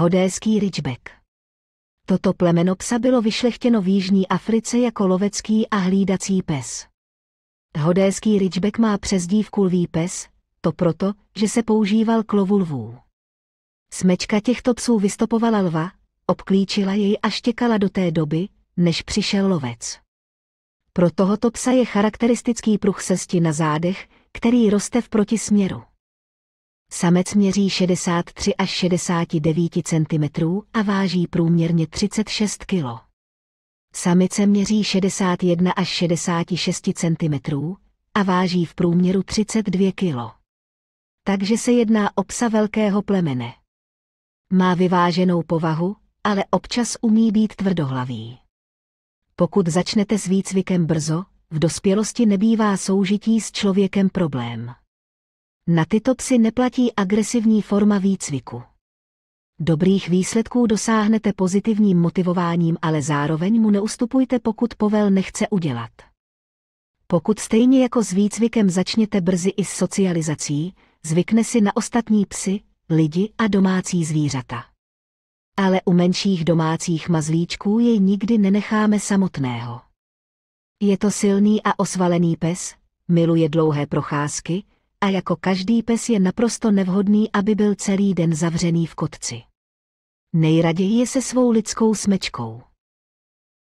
hodéský ridgeback. Toto plemeno psa bylo vyšlechtěno v Jižní Africe jako lovecký a hlídací pes. Hodéský ridgeback má přezdívku lví pes, to proto, že se používal k lovu lvů. Smečka těchto psů vystopovala lva, obklíčila jej a štěkala do té doby, než přišel lovec. Pro tohoto psa je charakteristický pruh sesti na zádech, který roste v protisměru. Samec měří 63 až 69 cm a váží průměrně 36 kg. Samice měří 61 až 66 cm a váží v průměru 32 kg. Takže se jedná o psa velkého plemene. Má vyváženou povahu, ale občas umí být tvrdohlavý. Pokud začnete s výcvikem brzo, v dospělosti nebývá soužití s člověkem problém. Na tyto psy neplatí agresivní forma výcviku. Dobrých výsledků dosáhnete pozitivním motivováním, ale zároveň mu neustupujte, pokud povel nechce udělat. Pokud stejně jako s výcvikem začněte brzy i s socializací, zvykne si na ostatní psy, lidi a domácí zvířata. Ale u menších domácích mazlíčků jej nikdy nenecháme samotného. Je to silný a osvalený pes, miluje dlouhé procházky, a jako každý pes je naprosto nevhodný, aby byl celý den zavřený v kotci. Nejraději je se svou lidskou smečkou.